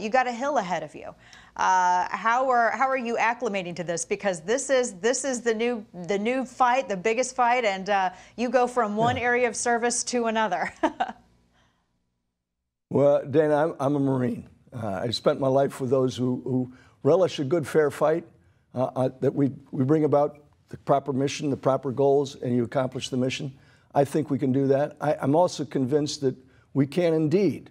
You got a hill ahead of you. Uh, how are how are you acclimating to this? Because this is this is the new the new fight, the biggest fight, and uh, you go from one yeah. area of service to another. well, Dana, I'm, I'm a Marine. Uh, I spent my life with those who, who relish a good fair fight. Uh, uh, that we we bring about the proper mission, the proper goals, and you accomplish the mission. I think we can do that. I, I'm also convinced that we can indeed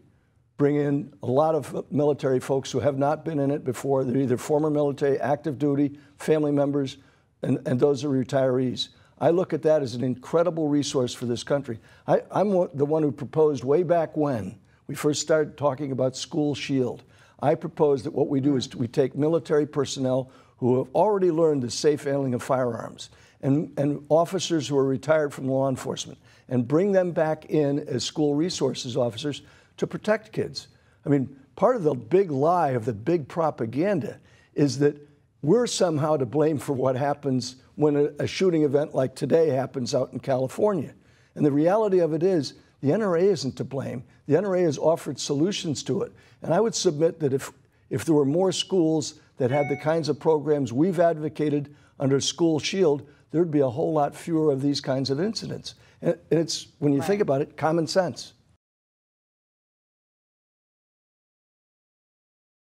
bring in a lot of military folks who have not been in it before. They're either former military, active duty, family members, and, and those are retirees. I look at that as an incredible resource for this country. I, am the one who proposed way back when we first started talking about School Shield. I proposed that what we do is we take military personnel who have already learned the safe handling of firearms and, and officers who are retired from law enforcement and bring them back in as school resources officers to protect kids. I mean, part of the big lie of the big propaganda is that we're somehow to blame for what happens when a, a shooting event like today happens out in California. And the reality of it is, the NRA isn't to blame. The NRA has offered solutions to it. And I would submit that if, if there were more schools that had the kinds of programs we've advocated under School Shield, there'd be a whole lot fewer of these kinds of incidents. And it's, when you right. think about it, common sense.